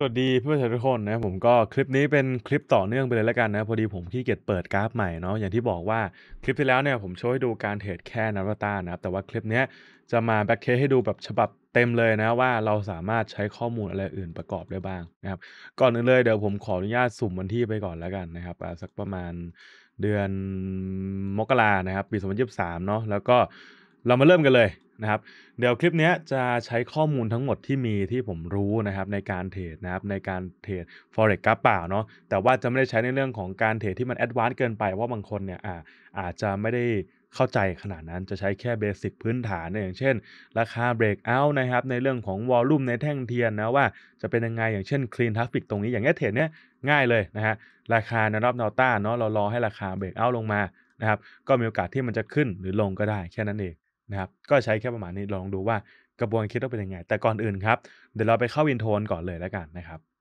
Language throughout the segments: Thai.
สวัสดีเพื่อนทุกคนนะผมก็คลิปนี้เป็นคลิปต่อเนื่องไปเลยแล้วกันนะพอดีผมขี้เกียจเปิดกราฟใหม่เนาะอย่างที่บอกว่าคลิปที่แล้วเนี่ยผมช่วยดูการเทรดแค่นาราตานะครับแต่ว่าคลิปนี้จะมาแบ็คเคสให้ดูแบบฉบับเต็มเลยนะ ว่าเราสามารถใช้ข้อมูลอะไรอื่นประกอบได้บ้างนะครับ ก่อนอื่นเลยเดี๋ยวผมขออนุญาตสุ่มวันที่ไปก่อนแล้วกันนะครับสักประมาณเดือนมกรานะครับ ปี 2023เนาะแล้วก็เรามาเริ่มกันเลยนะครับ เดี๋ยวคลิปนี้จะใช้ข้อมูลทั้งหมดที่มีที่ผมรู้นะครับในการเทรดนะครับในการเทรด forex กราฟเปล่าเนาะแต่ว่าจะไม่ได้ใช้ในเรื่องของการเทรดที่มันแอดวานซ์เกินไปว่าบางคนเนี่ยอาอาจจะไม่ได้เข้าใจขนาดนั้นจะใช้แค่เบสิกพื้นฐาน อย่างเช่น ราคาเบรกเอาท์นะครับในเรื่องของวอลลุ่มในแท่งเทียนนะว่าจะเป็นยังไงอย่างเช่นคลีนทัฟฟิกตรงนี้อย่างเงี้ยเทรดเนี้ยง่ายเลยนะฮะราคาในรอบแนวต้านเนาะเรารอให้ราคาเบรกเอาท์ลงมานะครับก็มีโอกาสที่มันจะขึ้นหรือลงก็ได้แค่นั้นเองนะครับก็ใช้แค่ประมาณนี้ลองดูว่ากระบวนคิดต้องเป็นยังไง แต่ก่อนอื่นครับ เดี๋ยวเราไปเข้าอินโทนก่อนเลยแล้วกันนะครับ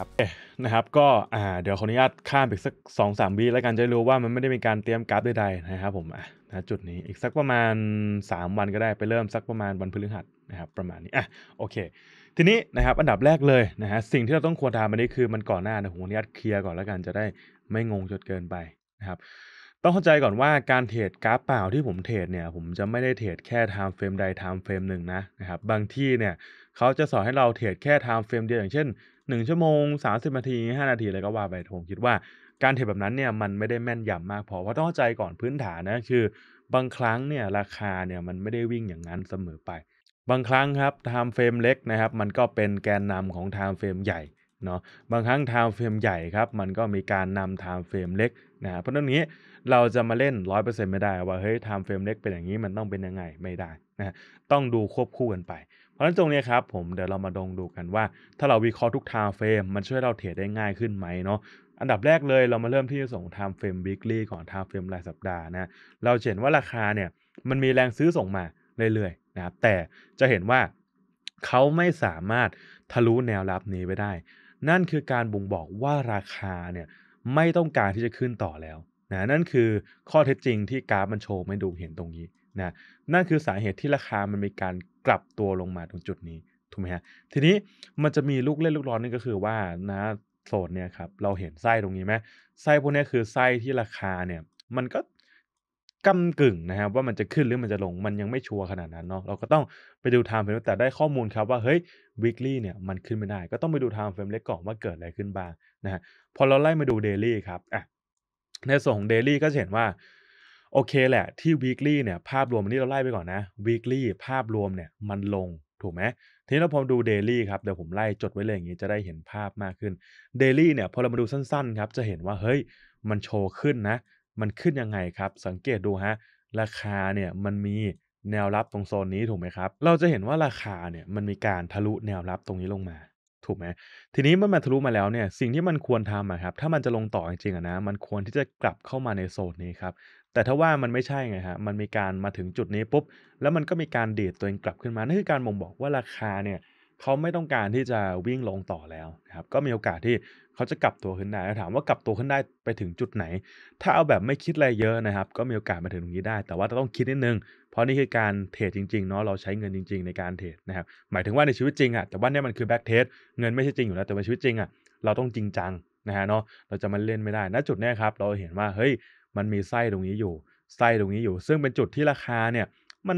ับนะครับนะครับก็อ่าเดี๋ยวขออนุญาตข้ามไปสัก2อสามวิแล้วกันจะรู้ว่ามันไม่ได้มีการเตรียมกราฟใดๆ นะครับผมอ่ะนะจุดนี้อีกสักประมาณ 3 วันก็ได้ไปเริ่ม สักประมาณวันพฤหัสนะครับ ประมาณนี้ อ่ะ โอเค ทีนี้ นะครับ อันดับแรกเลย นะฮะสิ่งที่เราต้องควรทำอันนี้คือมันก่อนหน้านะผมอนุญาตเคลียร์ก่อนแล้วกันจะได้ไม่งงจนเกินไปนะครับต้องเข้าใจก่อนว่าการเทรดกราฟเปล่าที่ผมเทรดเนี่ยผมจะไม่ได้เทรดแค่ไทม์เฟรมใดไทม์เฟรมหนึ่งนะนะครับบางที่เนี่ยเขาจะสอนให้เราเทรดแค่ไทม์เฟรมเดียวอย่างเช่นหนึ่งชั่วโมงสามสิบนาทีห้านาทีอะไรก็ว่าไปผมคิดว่าการเทรดแบบนั้นเนี่ยมันไม่ได้แม่นยำมาก พอเพราะต้องเข้าใจก่อนพื้นฐานนะคือบางครั้งเนี่ยราคาเนี่ยมันไม่ได้วิ่งอย่างนั้นเสมอไป บางครั้งครับไทม์เฟรมเล็กนะครับมันก็เป็นแกนนำของไทม์เฟรมใหญ่เนาะบางครั้งไทม์เฟรมใหญ่ครับมันก็มีการนำไทม์เฟรมเล็กนะเพราะตรงนี้เราจะมาเล่น 100%ไม่ได้ ว่าเฮ้ยไทม์เฟรมเล็กเป็นอย่างนี้มันต้องเป็นยังไงไม่ได้นะต้องดูควบคู่กันไปราะฉะนั้นตรงนี้ครับ ผมเดี๋ยวเรามาดงดูกันว่า ถ้าเราวิเคราะห์ทุกไทม์เฟรมมันช่วยเราเทรดได้ง่ายขึ้นไหมเนาะอันดับแรกเลยเรามาเริ่มที่ส่งไทม์เฟรมวิกลี่ก่อนไทม์เฟรมรายสัปดาห์นะเราเห็นว่าราคาเนี่ย มันมีแรงซื้อส่งมาเรื่อยๆนะครับแต่จะเห็นว่าเขาไม่สามารถทะลุแนวรับนี้ไปได้ นั่นคือการบ่งบอกว่าราคาเนี่ยไม่ต้องการที่จะขึ้นต่อแล้วนะนั่นคือข้อเท็จจริงที่กราฟมันโชว์ไม่ดูเห็นตรงนี้นะนั่นคือสาเหตุที่ราคามันมีการกลับตัวลงมาตรงจุดนี้ถูกไหมฮะทีนี้มันจะมีลูกเล่นลูกร้อนนี่ก็คือว่านะโซนเนี่ยครับเราเห็นไส้ตรงนี้ไหมไส้พวกนี้คือไส้ที่ราคาเนี่ยมันก็กำกึ่งนะครับว่ามันจะขึ้นหรือมันจะลงมันยังไม่ชัวร์ขนาดนั้นเนาะเราก็ต้องไปดูไทม์เฟรมแต่ได้ข้อมูลครับว่าเฮ้ยวิกฤต y เนี่ยมันขึ้นไม่ได้ ก็ต้องไปดูไทม์เฟรมเล็กก่อนว่าเกิดอะไรขึ้นบ้างนะฮะพอเราไล่มาดูเดลี่ครับอ่ะในส่วนของเดลี่ก็จะเห็นว่าโอเคแหละ ที่ weekly เนี่ยภาพรวมันนี้เราไล่ไปก่อนนะ weekly ภาพรวมเนี่ยมันลงถูกไหมทีนี้เราพอดู daily ครับเดี๋ยวผมไล่จดไว้เลยอย่างนี้จะได้เห็นภาพมากขึ้น daily เนี่ยพอเรามาดูสั้น ๆ ครับ จะเห็นว่าเฮ้ย มันโชว์ขึ้นนะ มันขึ้นยังไงครับ สังเกตดูฮะ ราคาเนี่ยมันมีแนวรับตรงโซนนี้ถูกไหมครับ เราจะเห็นว่าราคาเนี่ยมันมีการทะลุแนวรับตรงนี้ลงมา ถูกไหมทีนี้มันมันทะลุมาแล้วเนี่ยสิ่งที่มันควรทำครับถ้ามันจะลงต่อจริงๆนะมันควรที่จะกลับเข้ามาในโซนนี้ครับแต่ถ้าว่ามันไม่ใช่ไงฮะมันมีการมาถึงจุดนี้ปุ๊บ แล้วมันก็มีการเดีดตัวเองกลับขึ้นมา นั่นคือการบ่งบอกว่าราคาเนี่ย เขาไม่ต้องการที่จะวิ่งลงต่อแล้วครับ ก็มีโอกาสที่เขาจะกลับตัวขึ้นได้ถามว่ากลับตัวขึ้นได้ไปถึงจุดไหน ถ้าเอาแบบไม่คิดอะไรเยอะนะครับ ก็มีโอกาสมาถึงตรงนี้ได้ แต่ว่าต้องคิดนิดนึง เพราะนี่คือการเทรดจริงๆเนาะ เราใช้เงินจริง ๆ ในการเทรดนะครับ หมายถึงว่าในชีวิตจริงอะแต่ว่านี่มันคือแบ็กเทสเงินไม่ใช่จริงอยู่แล้ว แต่ในชีวิตจริงอะเราต้องจริงจังนะฮะเนาะเราจะมาเล่นไม่ได้ณจุดนี้ครับเราเห็นว่าเฮ้ยมันมีไส้ตรงนี้อยู่ไส้ตรงนี้อยู่ ซึ่งเป็นจุดที่ราคาเนี่ย มัน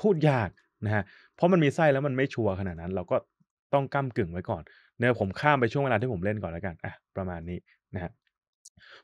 พูดยากนะฮะเพราะมันมีไส้แล้วมันไม่ชัวร์ขนาดนั้น เราก็ต้องก้ากึ่งไว้ก่อนเนี่ยผมข้ามไปช่วงเวลาที่ผมเล่นก่อนแล้ว กันอ่ะประมาณนี้นะฮะ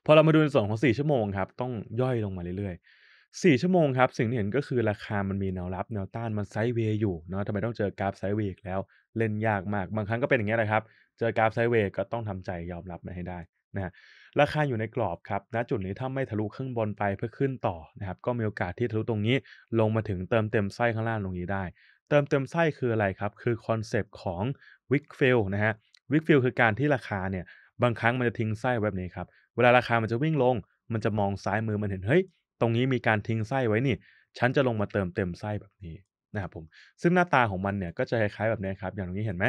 พอเรามาดูในส่วนของ4 ชั่วโมงครับต้องย่อยลงมาเรื่อยๆ4ชั่วโมงครับ สิ่งที่เห็นก็คือราคามันมีแนวรับ แนวต้าน มันไซด์เวย์อยู่เนาะทำไมต้องเจอกราฟไซด์เวย์ีแล้วเล่นยากมากบางครั้งก็เป็นอย่างเงี้ยนะครับ เจอกราฟไซด์เวย์ก็ต้องทำใจยอมรับมันให้ได้นะฮะราคาอยู่ในกรอบครับณจุดนี้ถ้าไม่ทะลุข้างบนไปเพื่อขึ้นต่อนะครับก็มีโอกาสที่ทะลุตรงนี้ลงมาถึงเติมเต็มไส้ข้างล่างตรงนี้ได้ เติมเต็มไส้คืออะไรครับ คือคอนเซปต์ของวิกฟิลนะฮะวิกฟิลคือการที่ราคาเนี่ยบางครั้งมันจะทิ้งไส้แบบนี้ครับ เวลาราคามันจะวิ่งลง มันจะมองซ้ายมือมันเห็นเฮ้ยตรงนี้มีการทิ้งไส้ไว้นี่ฉันจะลงมาเติมเต็มไส้แบบนี้นะครับผมซึ่งหน้าตาของมันเนี่ยก็จะคล้ายๆแบบนี้ครับอย่างตรงนี้เห็นไหม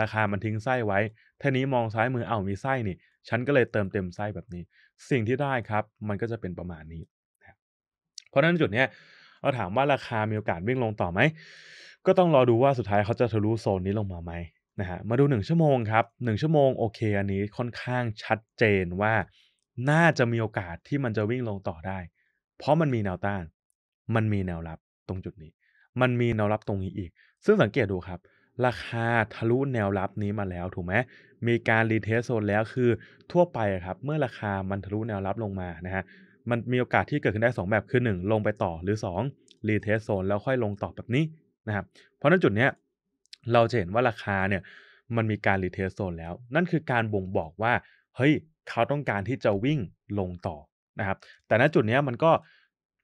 ราคามันทิ้งไส้ไว้ ท่านี้มองซ้ายมือเอ้ามีไส้นี่ ฉันก็เลยเติมเต็มไส้แบบนี้ สิ่งที่ได้ครับ มันก็จะเป็นประมาณนี้ เพราะนั้นจุดเนี้ยเราถามว่าราคามีโอกาสวิ่งลงต่อไหม ก็ต้องรอดูว่าสุดท้ายเขาจะทะลุโซนนี้ลงมาไหมนะฮะ มาดู 1ชั่วโมงครับ 1ชั่วโมงโอเค อันนี้ค่อนข้างชัดเจนว่า น่าจะมีโอกาสที่มันจะวิ่งลงต่อได้ เพราะมันมีแนวต้าน มันมีแนวรับตรงจุดนี้ มันมีแนวรับตรงนี้อีก ซึ่งสังเกตดูครับราคาทะลุแนวรับนี้มาแล้วถูกไหม มีการรีเทสโซนแล้วคือทั่วไปครับเมื่อราคามันทะลุแนวรับลงมานะฮะมันมีโอกาสที่เกิดขึ้นได้ 2 แบบคือ 1 ลงไปต่อ หรือ2รีเทสโซนแล้วค่อยลงต่อแบบนี้นะครับเพราะนั้นจุดเนี้ยเราจะเห็นว่าราคาเนี่ยมันมีการรีเทสโซนแล้วนั่นคือการบ่งบอกว่าเฮ้ย เขาต้องการที่จะวิ่งลงต่อนะครับแต่ณจุดนี้มันก็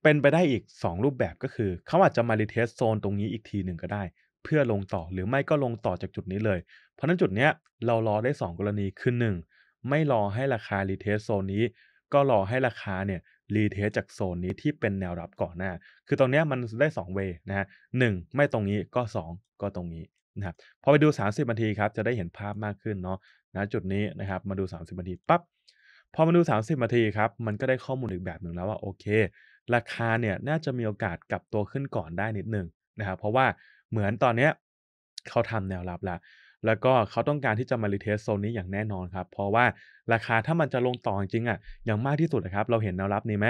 เป็นไปได้อีก 2 รูปแบบก็คือ เขาอาจจะมารีเทสโซนตรงนี้อีกทีหนึ่งก็ได้เพื่อลงต่อหรือไม่ก็ลงต่อจากจุดนี้เลย เพราะนั้นจุดเนี้ยเรารอได้ 2 กรณีคือ1ไม่รอให้ราคารีเทสโซนนี้ก็รอให้ราคาเนี่ยรีเทสจากโซนนี้ที่เป็นแนวรับก่อนหน้า คือตรงเนี้ยมันได้2เวนะฮะหไม่ตรงนี้ก็ 2 ก็ตรงนี้นะครับพอไปดู 30นาทีครับจะได้เห็นภาพมากขึ้นเนาะนะจุดนี้นะครับมาดู 30นาทีปับ๊บพอมาดู 30นาทีครับมันก็ได้ข้อมูลอีกแบบหนึ่งแล้วว่าโอเค ราคาเนี่ยน่าจะมีโอกาสกลับตัวขึ้นก่อนได้นิดนึงนะครับเพราะว่าเหมือนตอนเนี้ยเขาทำแนวรับแล้ว แล้วก็เขาต้องการที่จะมารีเทสโซนนี้อย่างแน่นอนครับ เพราะว่าราคาถ้ามันจะลงต่อจริงออ่ะ อย่างมากที่สุดนะครับ เราเห็นแนวรับนี้ไหม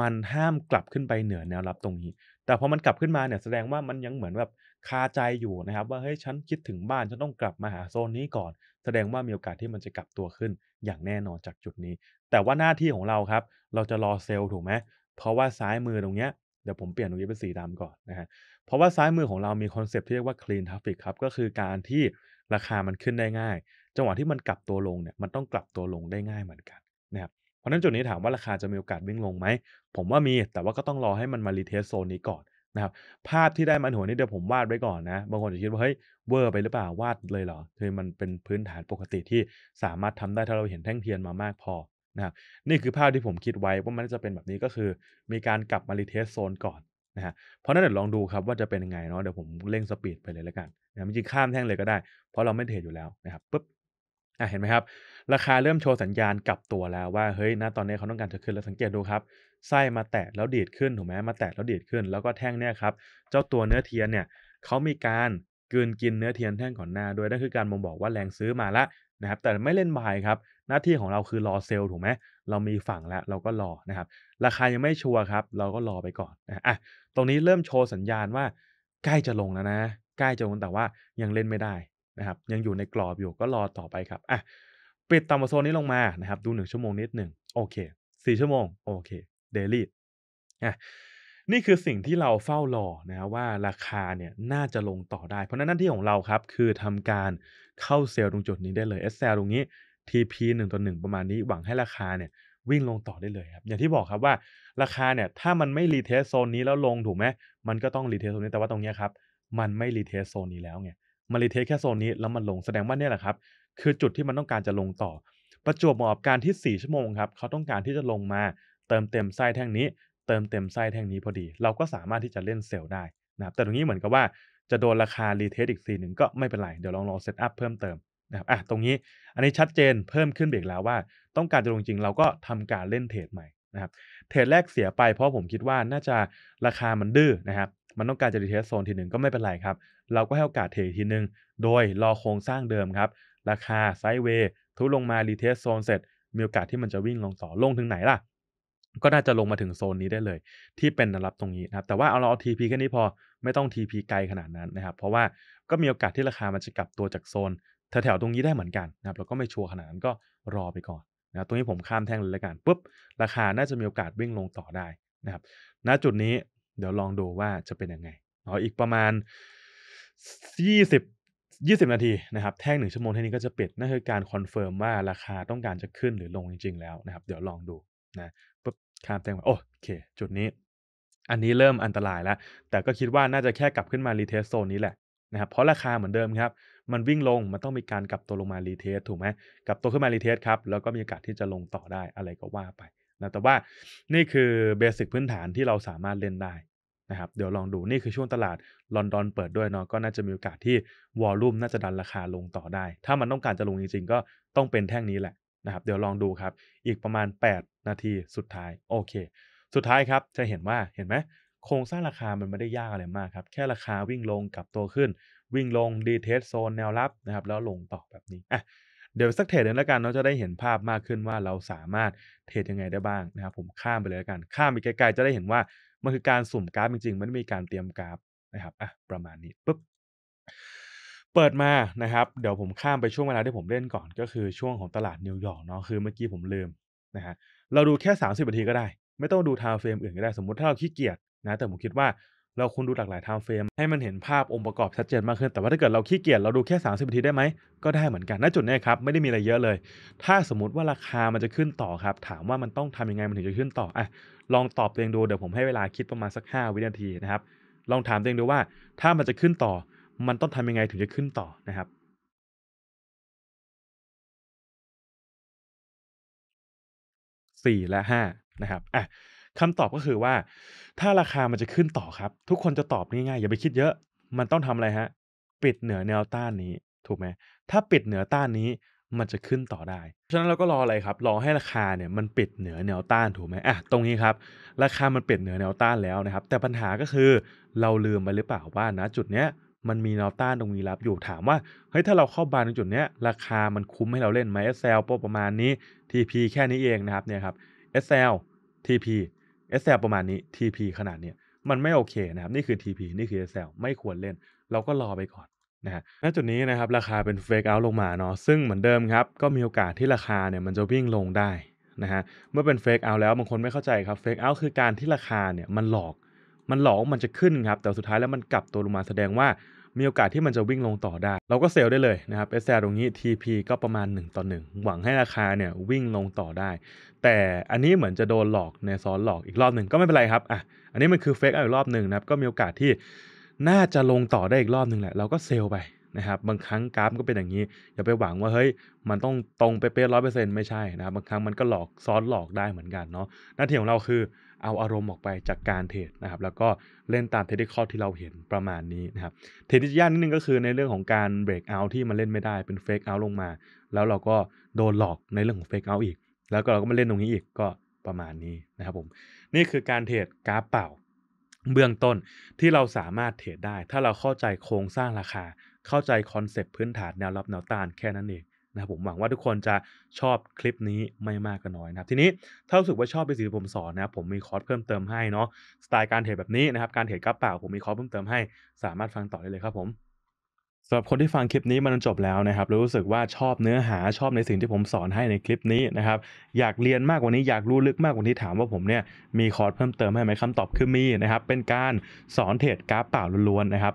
มันห้ามกลับขึ้นไปเหนือแนวรับตรงนี้ แต่พอมันกลับขึ้นมาเนี่ย แสดงว่ามันยังเหมือนแบบคาใจอยู่นะครับ ว่าเฮ้ยฉันคิดถึงบ้าน ฉันต้องกลับมาหาโซนนี้ก่อน แสดงว่ามีโอกาสที่มันจะกลับตัวขึ้น อย่างแน่นอนจากจุดนี้ แต่ว่าหน้าที่ของเราครับ เราจะรอเซลล์ถูกไหม เพราะว่าซ้ายมือตรงเนี้ยเดี๋ยวผมเปลี่ยนตรงนี้เป็นสีดำก่อนนะฮะเพราะว่าซ้ายมือของเรามีคอนเซปต์ที่เรียกว่า clean traffic ครับ ก็คือการที่ราคามันขึ้นได้ง่าย จังหวะที่มันกลับตัวลงเนี่ย มันต้องกลับตัวลงได้ง่ายเหมือนกันนะครับ เพราะฉะนั้นจุดนี้ถามว่าราคาจะมีโอกาสวิ่งลงไหม ผมว่ามี แต่ว่าก็ต้องรอให้มันมารีเทสโซนนี้ก่อนนะครับ ภาพที่ได้มาหัวนี้เดี๋ยวผมวาดไว้ก่อนนะ บางคนจะคิดว่าเฮ้ยเวอร์ไปหรือเปล่าวาดเลยเหรอคือมันเป็นพื้นฐานปกติที่สามารถทำได้ถ้าเราเห็นแท่งเทียนมามากพอนะนี่คือภาพที่ผมคิดไว้ว่ามันจะเป็นแบบนี้ก็คือ มีการกลับมารีเทสโซนก่อนนะฮะเพราะนั้นเดี๋ยวลองดูครับว่าจะเป็นยังไงเนาะเดี๋ยวผมเร่งสปีดไปเลยแล้วกันนะจริงข้ามแท่งเลยก็ได้เพราะเราไม่เทรดอยู่แล้วนะครับปุ๊บอ่ะเห็นไหมครับ ราคาเริ่มโชว์สัญญาณกลับตัวแล้วว่า เฮ้ยนะตอนนี้เขาต้องการจะขึ้นแล้วสังเกตดูครับไส้มาแตะแล้วดีดขึ้นถูกไหมมาแตะแล้วดีดขึ้น แล้วก็แท่งเนี่ยครับ เจ้าตัวเนื้อเทียนเนี่ยเขามีการกืนกินเนื้อเทียนแท่งก่อนหน้าด้วยนั่นคือการบ่งบอกว่าแรงซื้อมาละนะครับแต่ไม่เล่นบายครับ หน้าที่ของเราคือรอเซลล์ถูกไหมเรามีฝั่งแล้ว เราก็รอนะครับ ราคายังไม่ชัวร์ครับ เราก็รอไปก่อนนะอ่ะตรงนี้เริ่มโชว์สัญญาณว่า ใกล้จะลงแล้วนะใกล้จะลงแต่ว่ายังเล่นไม่ได้นะครับ ยังอยู่ในกรอบอยู่ก็รอต่อไปครับอ่ะปิดต่ำโซนนี้ลงมานะครับ ดู 1 ชั่วโมงนิดหนึ่งโอเค4ชั่วโมง โอเคเดลี่อ่ะนี่คือสิ่งที่เราเฝ้ารอนะว่าราคาเนี่ยน่าจะลงต่อได้เพราะนั้นหน้าที่ของเราครับ คือทำการเข้าเซลล์ตรงจุดนี้ได้เลย SL ตรงนี้ TP 1ต่อ1ประมาณนี้ หวังให้ราคาเนี่ยวิ่งลงต่อได้เลยครับอย่างที่บอกครับว่าราคาเนี่ยถ้ามันไม่รีเทสโซนนี้แล้วลงถูกไหมมันก็ต้องรีเทสโซนนี้แต่ว่าตรงนี้ครับมันไม่รีเทสโซนนี้แล้วไงมันรีเทสแค่โซนนี้แล้ว มันลงแสดงว่าเนี่ยแหละครับ คือจุดที่มันต้องการจะลงต่อ ประจวบเหมาะกับการที่ 4 ชั่วโมงครับเขาต้องการที่จะลงมาเติมเต็มไส้แท่งนี้เติมเต็มไส้แท่งนี้พอดีเราก็สามารถที่จะเล่นเซลล์ได้นะครับแต่ตรงนี้เหมือนกับว่า จะโดนราคารีเทสอีกทีหนึ่งก็ไม่เป็นไร เดี๋ยวลองลองเซตอัพเพิ่มเติมนะครับอ่ะตรงนี้อันนี้ชัดเจนเพิ่มขึ้นเบรกแล้วว่า ต้องการจะลงจริงเราก็ทำการเล่นเทรดใหม่นะครับเทรดแรกเสียไปเพราะผมคิดว่าน่าจะราคามันดื้อนะครับมันต้องการจะรีเทสโซนทีหนึ่งก็ไม่เป็นไรครับเราก็ให้โอกาสเทรดทีหนึ่งโดยรอโครงสร้างเดิมครับ ราคาไซด์เวย์ ทุลงมารีเทสโซนเสร็จมีโอกาสที่มันจะวิ่งลงต่อลงถึงไหนล่ะก็น่าจะลงมาถึงโซนนี้ได้เลย ที่เป็นรับตรงนี้นะครับแต่ว่าเอาเราเอา TP แค่นี้พอไม่ต้อง TP ไกลขนาดนั้นนะครับเพราะว่าก็มีโอกาสที่ราคามันจะกลับตัวจากโซนแถวๆตรงนี้ได้เหมือนกันนะครับเราก็ไม่ชัวร์ขนาดนั้นก็รอไปก่อนนะตรงนี้ผมข้ามแท่งเลยลวกันปุ๊บ ราคาน่าจะมีโอกาสวิ่งลงต่อได้นะครับณจุดนี้เดี๋ยวลองดูว่าจะเป็นยังไงเอาอีกประมาณ20 20 นาทีนะครับแท่งหนึ่งชั่วโมงเท่านี้ก็จะปิดนั่นคือการคอนเฟิร์มว่าราคาต้องการจะขึ้นหรือลงจริงๆแล้วนะครับเดี๋ยวลองดูนะปุ๊บข้ามแต้มโอเค จุดนี้ อันนี้เริ่มอันตรายแล้ว แต่ก็คิดว่าน่าจะแค่กลับขึ้นมารีเทสโซนนี้แหละนะครับเพราะราคาเหมือนเดิมครับ มันวิ่งลงมันต้องมีการกลับตัวลงมารีเทสถูกไหมกลับตัวขึ้นมารีเทสครับ แล้วก็มีโอกาสที่จะลงต่อได้อะไรก็ว่าไปนะแต่ว่านี่คือเบสิกพื้นฐานที่เราสามารถเล่นได้นะครับเดี๋ยวลองดูนี่คือช่วงตลาดลอนดอนเปิดด้วยเนาะก็น่าจะมีโอกาสที่วอลลุ่มน่าจะดันราคาลงต่อได้ ถ้ามันต้องการจะลงจริงๆก็ต้องเป็นแท่งนี้แหละนะครับเดี๋ยวลองดูครับ อีกประมาณ 8 นาที สุดท้าย โอเค สุดท้ายครับ จะเห็นว่า เห็นไหมโครงสร้างราคามันไม่ได้ยากอะไรมากครับ แค่ราคาวิ่งลงกับตัวขึ้น วิ่งลงดีเทสโซนแนวรับนะครับ แล้วลงต่อแบบนี้อ่ะเดี๋ยวสักเทรดหนึ่งแล้วกันเราจะได้เห็นภาพมากขึ้นว่าเราสามารถเทรดยังไงได้บ้างนะครับ ผมข้ามไปเลยแล้วกัน ข้ามไปไกลๆจะได้เห็นว่ามันคือการสุ่มกราฟจริงๆ มันไม่มีการเตรียมกราฟนะครับ อ่ะ ประมาณนี้ปุ๊บเปิดมานะครับ เดี๋ยวผมข้ามไปช่วงเวลาที่ผมเล่นก่อน ก็คือช่วงของตลาดนิวยอร์กเนาะ คือเมื่อกี้ผมลืมนะฮะเราดูแค่ 30นาทีก็ได้ ไม่ต้องดูไทม์เฟรมอื่นก็ได้สมมติถ้าเราขี้เกียจนะ แต่ผมคิดว่า เราควรดูหลากหลายไทม์เฟรมให้มันเห็นภาพองค์ประกอบชัดเจนมากขึ้น แต่ว่าถ้าเกิดเราขี้เกียจเราดูแค่ 30นาทีได้ไหมก็ได้เหมือนกัน ณจุดนี้ครับไม่ได้มีอะไรเยอะเลย ถ้าสมมติว่าราคามันจะขึ้นต่อครับถามว่ามันต้องทำยังไงมันถึงจะขึ้นต่ออ่ะลองตอบเองดูเดี๋ยวผมให้เวลาคิดประมาณสัก5วินาทีนะครับลองถามเองดูว่าถ้ามันจะขึ้นต่อมันต้องทำยังไงถึงจะขึ้นต่อนะครับ สี่และห้านะครับอ่ะคำตอบก็คือว่า ถ้าราคามันจะขึ้นต่อครับ ทุกคนจะตอบง่ายๆ อย่าไปคิดเยอะ มันต้องทำอะไรฮะ ปิดเหนือแนวต้านนี้ถูกไหมถ้าปิดเหนือต้านนี้มันจะขึ้นต่อได้ฉะนั้นเราก็รออะไรครับ รอให้ราคาเนี่ย มันปิดเหนือแนวต้านถูกไหมอ่ะตรงนี้ครับ ราคามันปิดเหนือแนวต้านแล้วนะครับ แต่ปัญหาก็คือเราลืมไปหรือเปล่าว่านะจุดเนี้ยมันมีแนวต้านตรงนี้รับอยู่ถามว่าเฮ้ย ถ้าเราเข้าบานตรงจุดเนี้ยราคามันคุ้มให้เราเล่นไหม SL ประมาณนี้ TP แค่นี้เองนะครับเนี่ยครับ SL TP SL ประมาณนี้ TP ขนาดเนี้ยมันไม่โอเคนะครับ นี่คือ TP นี่คือ SL ไม่ควรเล่นเราก็รอไปก่อนนะฮะณจุดนี้นะครับ ราคาเป็นเฟกเอาลงมาเนาะซึ่งเหมือนเดิมครับก็มีโอกาสที่ราคาเนี่ยมันจะวิ่งลงได้นะฮะเมื่อเป็นเฟกเอาแล้วบางคนไม่เข้าใจครับเฟกเอาคือการที่ราคาเนี่ยมันหลอกมันหลอกมันจะขึ้นครับ แต่สุดท้ายแล้วมันกลับตัวลงมาแสดงว่ามีโอกาสที่มันจะวิ่งลงต่อได้ เราก็เซลล์ได้เลยนะครับเอ SL ตรงนี้ TP ก็ประมาณ1ต่อ1หวังให้ราคาเนี่ยวิ่งลงต่อได้ แต่อันนี้เหมือนจะโดนหลอกในซ้อนหลอกอีกรอบหนึ่งก็ไม่เป็นไรครับอ่ะอันนี้มันคือเฟกอีกรอบหนึ่งนะครับ ก็มีโอกาสที่น่าจะลงต่อได้อีกรอบหนึ่งแหละเราก็เซลล์ไปนะครับบางครั้งกราฟก็เป็นอย่างนี้อย่าไปหวังว่าเฮ้ยมันต้องตรงไปเป๊ะร้อยเปอร์เซ็นต์ไม่ใช่นะครับบางครั้งมันก็หลอกซ้อนหลอกได้เหมือนกันเนาะหน้าที่ของเราคือเอาอารมณ์ออกไปจากการเทรดนะครับแล้วก็เล่นตามเทคนิคที่เราเห็นประมาณนี้นะครับเทคนิคย่านนิดนึงก็คือในเรื่องของการเบรกเอาที่มันเล่นไม่ได้เป็นเฟกเอาลงมา แล้วเราก็โดนหลอกในเรื่องของเฟกเอาอีกแล้วก็เราก็มาเล่นตรงนี้อีกก็ประมาณนี้นะครับผม นี่คือการเทรดกราฟเปล่าเบื้องต้นที่เราสามารถเทรดได้ ถ้าเราเข้าใจโครงสร้างราคาเข้าใจคอนเซปต์พื้นฐานแนวรับแนวต้านแค่นั้นเองนะครับผมหวังว่าทุกคนจะชอบคลิปนี้ไม่มากก็น้อยนะครับ ทีนี้ถ้ารู้สึกว่าชอบในสิ่งที่ผมสอนนะครับผมมีคอร์สเพิ่มเติมให้เนาะสไตล์การเทรดแบบนี้นะครับการเทรดกระเป๋าผมมีคอร์สเพิ่มเติมให้สามารถฟังต่อได้เลยครับผมสำหรับคนที่ฟังคลิปนี้มันจบแล้วนะครับ รู้สึกว่าชอบเนื้อหาชอบในสิ่งที่ผมสอนให้ในคลิปนี้นะครับ อยากเรียนมากกว่านี้อยากรู้ลึกมากกว่านี้ถามว่าผมเนี่ยมีคอร์สเพิ่มเติมให้ไหมคำตอบคือมีนะครับ เป็นการสอนเทรดกราฟเปล่าล้วนๆนะครับ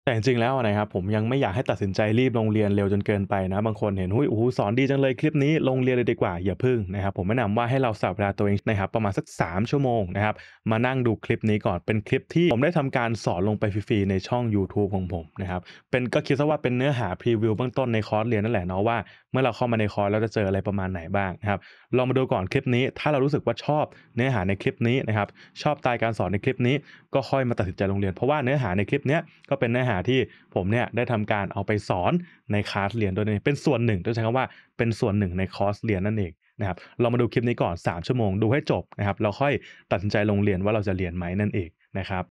แต่จริงแล้วนะครับผมยังไม่อยากให้ตัดสินใจรีบลงเรียนเร็วจนเกินไปนะ บางคนเห็นหุ้ยโอ้โสอนดีจังเลยคลิปนี้ลงเรียนเลยดีกว่าอย่าพึ่งนะครับผมแนะนำว่าให้เราสับเวลาตัวเองนะครับประมาณสัก 3 ชั่วโมงนะครับมานั่งดูคลิปนี้ก่อนเป็นคลิปที่ผมได้ทำการสอนลงไปฟรีๆในช่องยูทูบของผมนะครับเป็นก็คิดซะว่าเป็นเนื้อหาพรีวิวเบื้องต้นในคอร์สเรียนนั่นแหละเนาะว่า เมื่อเราเข้ามาในคอร์สเราจะเจออะไรประมาณไหนบ้างนะครับลองมาดูก่อนคลิปนี้ ถ้าเรารู้สึกว่าชอบเนื้อหาในคลิปนี้นะครับชอบสไตล์การสอนในคลิปนี้ ก็ค่อยมาตัดสินใจลงเรียนเพราะว่าเนื้อหาในคลิปนี้ก็เป็นเนื้อหาที่ผมเนี่ยได้ทำการเอาไปสอนในคลาสเรียนโดยนียเป็นส่วนหนึ่งต้องใช้คำว่าเป็นส่วนหนึ่งในคอร์สเรียนนั่นเองนะครับเรามาดูคลิปนี้ก่อน 3 ชั่วโมงดูให้จบนะครับ เราค่อยตัดสินใจลงเรียนว่าเราจะเรียนไหมนั่นเองนะครับ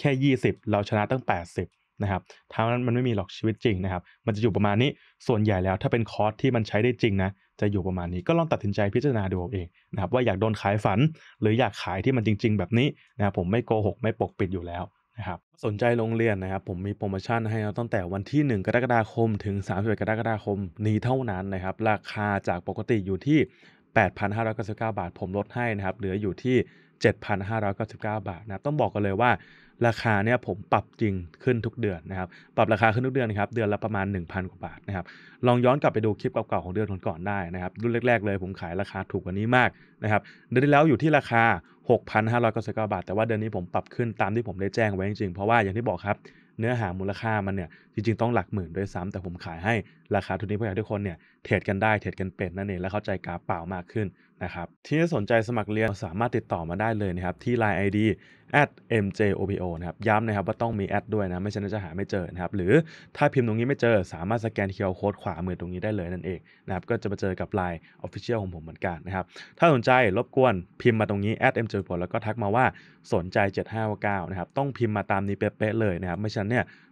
แค่ 20เราชนะตั้ง 80 นะครับทั้งนั้นมันไม่มีหรอกชีวิตจริงนะครับ มันจะอยู่ประมาณนี้ ส่วนใหญ่แล้วถ้าเป็นคอร์สที่มันใช้ได้จริงนะ จะอยู่ประมาณนี้ ก็ลองตัดสินใจพิจารณาดูเองนะครับว่าอยากโดนขายฝัน หรืออยากขายที่มันจริง ๆ แบบนี้นะครับผมไม่โกหก ไม่ปกปิดอยู่แล้วนะครับ สนใจโรงเรียนนะครับ ผมมีโปรโมชั่นให้ตั้งแต่วันที่ 1 กรกฎาคม ถึง31กรกฎาคมนี้เท่านั้นนะครับ ราคาจากปกติอยู่ที่ 8,599บาท ผมลดให้นะครับเหลืออยู่ที่ 7,599บาทนะครับต้องบอกกันเลยว่าราคาเนี่ยผมปรับจริงขึ้นทุกเดือนนะครับปรับราคาขึ้นทุกเดือนนะครับเดือนละประมาณ 1,000กว่าบาทนะครับลองย้อนกลับไปดูคลิปเก่าๆของเดือนก่อนๆได้นะครับรุ่นแรกๆ เลยผมขายราคาถูกกว่านี้มากนะครับเดือนที่แล้วอยู่ที่ราคา6,599บาท แต่ว่าเดือนนี้ผมปรับขึ้นตามที่ผมได้แจ้งไว้จริงๆเพราะว่าอย่างที่บอกครับ เนื้อหามูลค่ามันเนี่ยจริง ๆต้องหลักหมื่นด้วยซ้ำแต่ผมขายให้ราคาทุนนี้เพื่อให้ทุกคนเนี่ยเทรดกันได้เทรดกันเป็นนั่นเองและเข้าใจกราฟเปล่ามากขึ้นนะครับที่สนใจสมัครเรียนสามารถติดต่อมาได้เลยนะครับที่ไลน์ ID @mjopo นะครับ ย้ำนะครับว่าต้องมีแอดด้วยนะ ไม่ฉะนั้นจะหาไม่เจอนะครับ หรือถ้าพิมพ์ตรงนี้ไม่เจอ สามารถสแกนเคอร์โค้ดขวามือตรงนี้ได้เลยนั่นเองนะครับ ก็จะมาเจอกับ Line Official ของผมเหมือนกันนะครับ ถ้าสนใจรบกวนพิมพ์มาตรงนี้ @mjopo แล้วก็ทักมาว่าสนใจ 7599นะครับ ต้องพิมพ์มาตามนี้เป๊ะ ๆ เลยนะครับ ไม่ฉะนั้นเนี่ย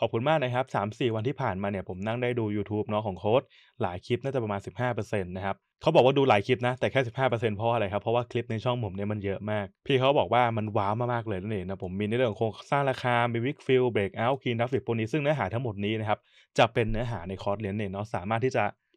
ขอบคุณมากนะครับ 3-4 วันที่ผ่านมาเนี่ยผมนั่งได้ดู YouTube เนาะของโค้ดหลายคลิปน่าจะประมาณ 15%นะครับเขาบอกว่าดูหลายคลิปนะแต่แค่ 15%เพราะอะไรครับ เพราะว่าคลิปในช่องผมเนี่ยมันเยอะมาก พี่เขาบอกว่ามันว้าวมากๆเลยนั่นเองนะผมมีในเรื่องของโครงสร้างราคามีวิกฟิลเบรกเอาท์คีนดัฟฟิกพวกนี้ซึ่งเนื้อหาทั้งหมดนี้นะครับจะเป็นเนื้อหาในคอร์สเรียนเ่ยเนาะสามารถที่จะ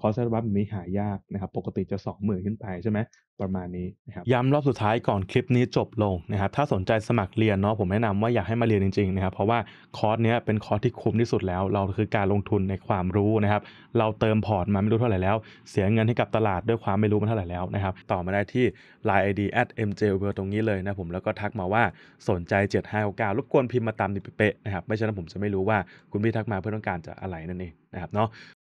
คอร์สบัฟแบฟนี้หายากนะครับปกติจะ 20,000ขึ้นไปใช่ไหมประมาณนี้นะครับย้ำรอบสุดท้ายก่อนคลิปนี้จบลงนะครับถ้าสนใจสมัครเรียนเนาะผมแนะนำว่าอยากให้มาเรียนจริงๆนะครับเพราะว่าคอร์สเนี้ยเป็นคอร์สที่คุ้มที่สุดแล้ว เราคือการลงทุนในความรู้นะครับเราเติมพอร์ตมาไม่รู้เท่าไหร่แล้ว เสียเงินให้กับตลาดด้วยความไม่รู้มาเท่าไหร่แล้วนะครับต่อมาได้ที่ Line ID at m j w e r ตรงนี้เลยนะผมแล้วก็ทักมาว่าสนใจ7 5ห9รบกวนพิมพ์มาตามนี้เป๊ะนะครับไม่เช่นนั้นผมจะไม่รู้ว่าคุณพี่ทักมาเพื่อต้องการจะอะไรนั่นเองนะครับเนาะ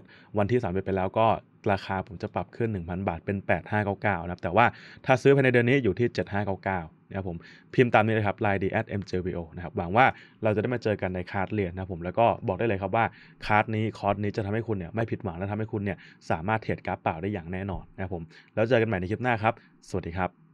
ดวันที่3ปไปแล้วก็ราคาผมจะปรับขึ้น1,000 บาทเป็น 8599นะครับแต่ว่าถ้าซื้อภายในเดือนนี้อยู่ที่ 7599นะครับผมพิมพ์ตามนี้เลยครับ line d at m j b o นะครับหวังว่าเราจะได้มาเจอกันในคาร์ดเรียนนะผมแล้วก็บอกได้เลยครับว่าคาร์ดนี้คอร์สนี้จะทำให้คุณเนี่ยไม่ผิดหวังและทำให้คุณเนี่ย สามารถเทรดกราฟเปล่าได้อย่างแน่นอนนะครับผม แล้วเจอกันใหม่ในคลิปหน้าครับ สวัสดีครับ